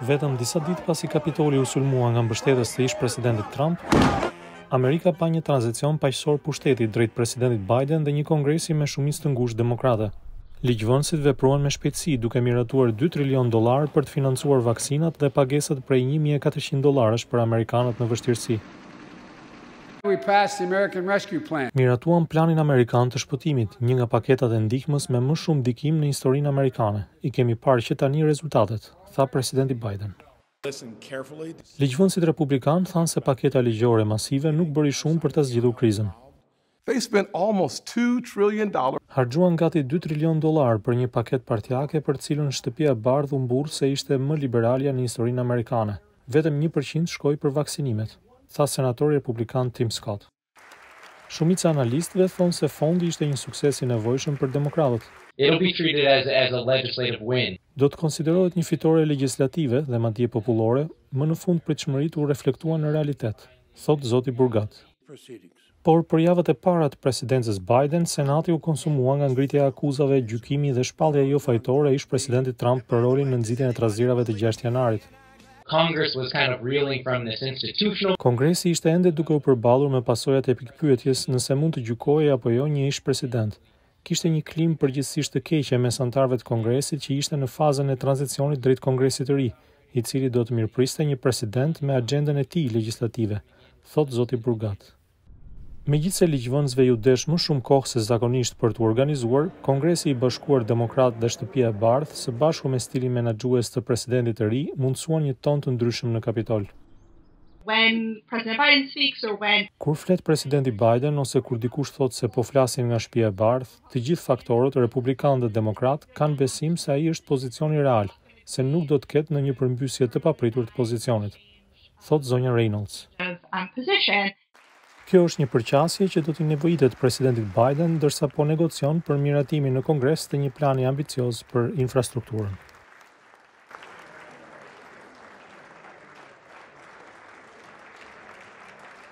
Vetëm disa ditë pasi Kapitoli u sulmua nga mbështetës të ish presidentit Trump, Amerika pa një tranzicion paqësor pushteti drejt presidentit Biden dhe një kongresi me shumicë të ngushtë demokratë. Ligjvënësit veprojnë me shpejtësi duke miratuar 2 trilion dollar për të financuar vaksinat dhe pagesat prej 1400 dollarësh për amerikanët në vështirësi. Miratuan planin Amerikan të shpëtimit, një nga paketat e ndihmës me më shumë dikim në historinë Amerikane. I kemi parë që tani rezultatet, tha presidenti Biden. Ligjvënësit republikanë thanë se paketa ligjore masive nuk bëri shumë për të zgjidhur krizën. Harxuan gati 2 trilion dollar për një paket partiake për të cilën shtëpia bardhë u mburr se ishte më liberalja në historinë amerikane. Vetëm 1% shkoi për vaksinimet tha senatori republikan Tim Scott. Shumica analistëve thonë se fondi ishte një sukses i nevojshëm për demokratët. Do të konsiderohet një fitore legislative dhe madje popullore, më në fund pritshmëritë u reflektua në realitet, thot zoti Burgat. Por për javët e para të presidencës Biden, Senati u konsumua nga ngritja e akuzave, gjykimi dhe shpallja jo fajtore e ish presidentit Trump për rolin në nxitjen e trazirave të 6 janarit. Congress was kind of reeling from this institutional Kongresi ishte ende duke u përballur me pasojat e pikpyetjes nëse mund të gjykojë apo jo një ish president. Kishte një klim përgjithsisht të keqe mes antarëve të Kongresit që ishte në fazën e tranzicionit drejt Kongresit të ri, i cili do të mirëpriste një president me agjendën e tij legjislative, thot zoti Burgat. Me gjithë se liqëvënzve ju desh më shumë kohë se zakonisht për të organizuar, Kongresi i Bashkuar Demokrat dhe Shtëpia e Barth, së bashku me stili menaxhues të presidentit të ri, mundësuan një ton të ndryshmë në kapitol. Kur fletë presidenti Biden, ose kur dikush thotë se po flasim nga Shtëpia e Barth, të gjithë faktorët, Republikan dhe Demokrat, kanë besim se a i është pozicioni real, se nuk do të ketë në një përmbysje të papritur të pozicionit, thotë Zonja Reynolds. Um, Kjo është një përqasje që do t'i nevojitet presidentit Biden, dërsa po negocion për miratimi në kongres të një plani ambicios për infrastrukturën.